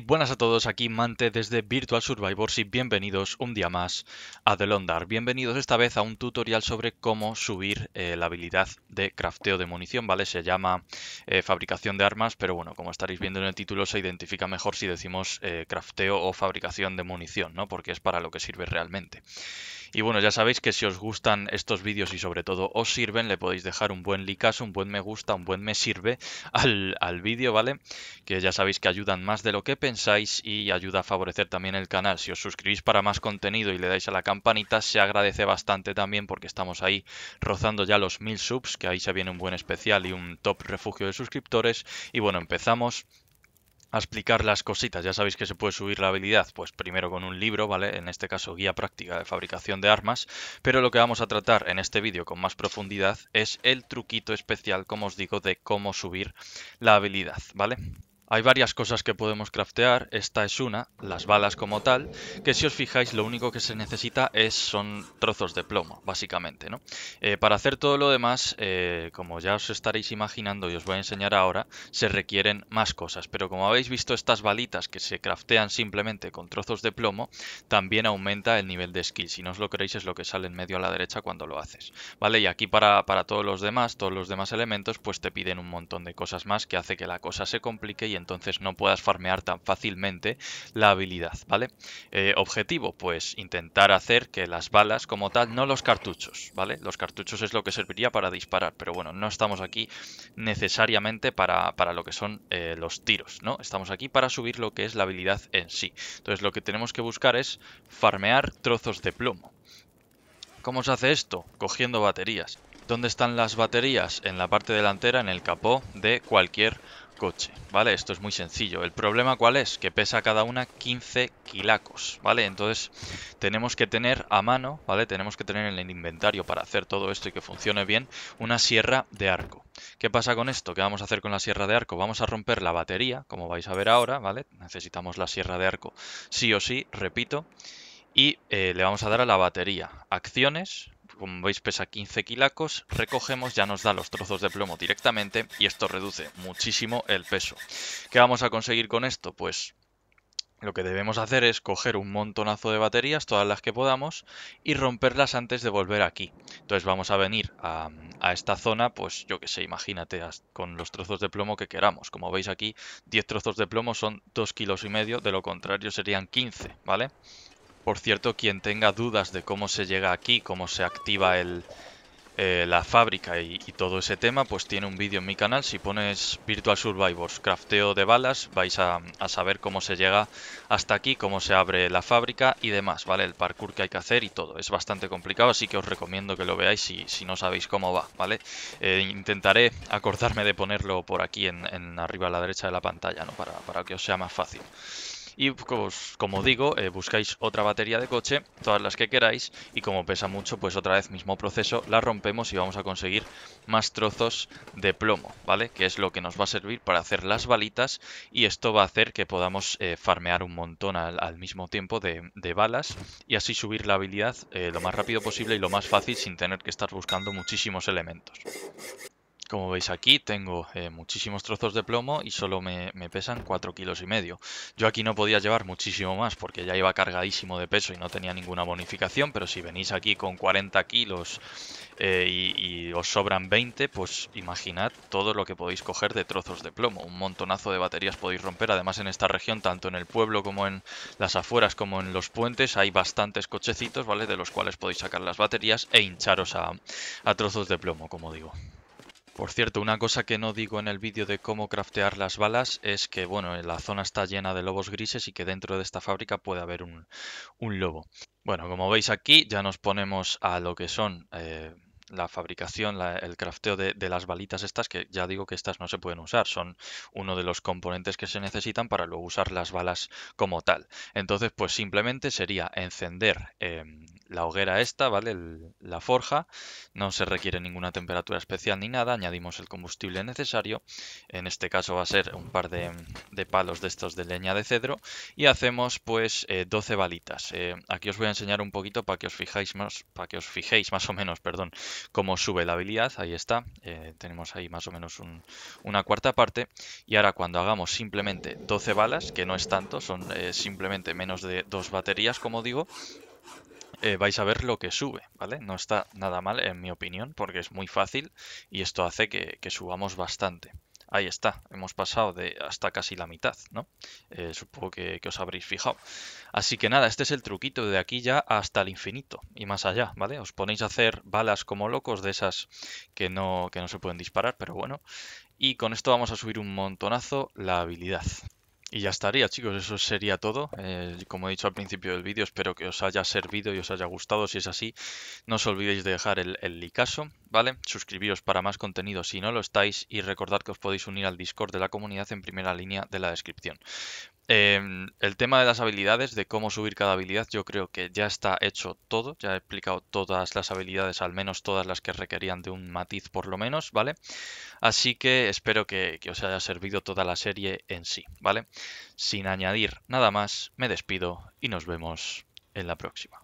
buenas a todos, aquí Mante desde Virtual Survivors y bienvenidos un día más a The Londar. Bienvenidos esta vez a un tutorial sobre cómo subir eh, la habilidad de crafteo de munición, ¿vale? Se llama eh, fabricación de armas, pero bueno, como estaréis viendo en el título se identifica mejor si decimos eh, crafteo o fabricación de munición, ¿no? Porque es para lo que sirve realmente. Y bueno, ya sabéis que si os gustan estos vídeos y sobre todo os sirven, le podéis dejar un buen like, un buen me gusta, un buen me sirve al, al vídeo, ¿vale? Que ya sabéis que ayudan más de lo que pensáis y ayuda a favorecer también el canal. Si os suscribís para más contenido y le dais a la campanita, se agradece bastante también porque estamos ahí rozando ya los mil subs, que ahí se viene un buen especial y un top refugio de suscriptores. Y bueno, empezamos a explicar las cositas. Ya sabéis que se puede subir la habilidad, pues primero con un libro, ¿vale? En este caso, guía práctica de fabricación de armas. Pero lo que vamos a tratar en este vídeo con más profundidad es el truquito especial, como os digo, de cómo subir la habilidad, ¿vale? Hay varias cosas que podemos craftear, esta es una, las balas como tal, que si os fijáis lo único que se necesita es son trozos de plomo, básicamente, eh, para hacer todo lo demás, eh, como ya os estaréis imaginando y os voy a enseñar ahora, se requieren más cosas, pero como habéis visto estas balitas que se craftean simplemente con trozos de plomo, también aumenta el nivel de skill, si no os lo creéis es lo que sale en medio a la derecha cuando lo haces, ¿vale? Y aquí para, todos los demás, todos los demás elementos, pues te piden un montón de cosas más que hace que la cosa se complique y entonces no puedas farmear tan fácilmente la habilidad, ¿vale? Eh, objetivo, pues intentar hacer que las balas como tal, no los cartuchos, ¿vale? Los cartuchos es lo que serviría para disparar, pero bueno, no estamos aquí necesariamente para, lo que son eh, los tiros, ¿no? Estamos aquí para subir lo que es la habilidad en sí. Entonces lo que tenemos que buscar es farmear trozos de plomo. ¿Cómo se hace esto? Cogiendo baterías. ¿Dónde están las baterías? En la parte delantera, en el capó de cualquier coche, ¿vale? Esto es muy sencillo. El problema cuál es? Que pesa cada una 15 kilacos, ¿vale? Entonces tenemos que tener a mano, ¿vale? Tenemos que tener en el inventario para hacer todo esto y que funcione bien una sierra de arco. ¿Qué pasa con esto? ¿Qué vamos a hacer con la sierra de arco? Vamos a romper la batería, como vais a ver ahora, ¿vale? Necesitamos la sierra de arco sí o sí, repito. Y eh, le vamos a dar a la batería acciones, como veis pesa 15 kilacos, recogemos, ya nos da los trozos de plomo directamente y esto reduce muchísimo el peso. ¿Qué vamos a conseguir con esto? Pues lo que debemos hacer es coger un montonazo de baterías, todas las que podamos, y romperlas antes de volver aquí. Entonces vamos a venir a, esta zona, pues yo que sé, imagínate, con los trozos de plomo que queramos. Como veis aquí, 10 trozos de plomo son 2 kilos y medio, de lo contrario serían 15, ¿vale? Por cierto, quien tenga dudas de cómo se llega aquí, cómo se activa eh, la fábrica y, todo ese tema, pues tiene un vídeo en mi canal. Si pones Virtual Survivors crafteo de balas, vais a, saber cómo se llega hasta aquí, cómo se abre la fábrica y demás, ¿vale? El parkour que hay que hacer y todo. Es bastante complicado, así que os recomiendo que lo veáis si, no sabéis cómo va, ¿vale? Eh, intentaré acordarme de ponerlo por aquí en, arriba a la derecha de la pantalla, ¿no? para que os sea más fácil. Y pues, como digo, eh, buscáis otra batería de coche, todas las que queráis, y como pesa mucho, pues otra vez mismo proceso, la rompemos y vamos a conseguir más trozos de plomo, ¿vale? Que es lo que nos va a servir para hacer las balitas y esto va a hacer que podamos eh, farmear un montón al, mismo tiempo de, balas y así subir la habilidad eh, lo más rápido posible y lo más fácil sin tener que estar buscando muchísimos elementos. Como veis aquí tengo eh, muchísimos trozos de plomo y solo me, pesan 4 kilos y medio. Yo aquí no podía llevar muchísimo más porque ya iba cargadísimo de peso y no tenía ninguna bonificación, pero si venís aquí con 40 kilos eh, y, os sobran 20, pues imaginad todo lo que podéis coger de trozos de plomo. Un montonazo de baterías podéis romper. Además en esta región, tanto en el pueblo como en las afueras como en los puentes, hay bastantes cochecitos, ¿vale? De los cuales podéis sacar las baterías e hincharos a trozos de plomo, como digo. Por cierto, una cosa que no digo en el vídeo de cómo craftear las balas es que, bueno, eh, la zona está llena de lobos grises y que dentro de esta fábrica puede haber un, lobo. Bueno, como veis aquí ya nos ponemos a lo que son eh, la fabricación, el crafteo de, las balitas estas, que ya digo que estas no se pueden usar, son uno de los componentes que se necesitan para luego usar las balas como tal. Entonces, pues simplemente sería encender em, la hoguera esta, ¿vale? la forja, no se requiere ninguna temperatura especial ni nada, añadimos el combustible necesario, en este caso va a ser un par de, palos de estos de leña de cedro y hacemos pues 12 eh, balitas. Eh, aquí os voy a enseñar un poquito para que os fijáis más, para que os fijéis más o menos, perdón, cómo sube la habilidad, ahí está, eh, tenemos ahí más o menos una cuarta parte y ahora cuando hagamos simplemente 12 balas, que no es tanto, son simplemente menos de dos baterías como digo, eh, vais a ver lo que sube, ¿vale? No está nada mal, en mi opinión, porque es muy fácil y esto hace que, subamos bastante. Ahí está, hemos pasado de hasta casi la mitad, ¿no? Eh, supongo que, os habréis fijado. Así que nada, este es el truquito de aquí ya hasta el infinito y más allá, ¿vale? Os ponéis a hacer balas como locos de esas que no, que no se pueden disparar, pero bueno. Y con esto vamos a subir un montonazo la habilidad. Y ya estaría, chicos, eso sería todo. Eh, como he dicho al principio del vídeo, espero que os haya servido y os haya gustado. Si es así, no os olvidéis de dejar el, el ¿vale? Suscribiros para más contenido si no lo estáis y recordad que os podéis unir al Discord de la comunidad en primera línea de la descripción. Em, el tema de las habilidades, de cómo subir cada habilidad, yo creo que ya está hecho todo. Ya he explicado todas las habilidades, al menos todas las que requerían de un matiz por lo menos, ¿vale? Así que espero que, que os haya servido toda la serie en sí, ¿vale? Sin añadir nada más, me despido y nos vemos en la próxima.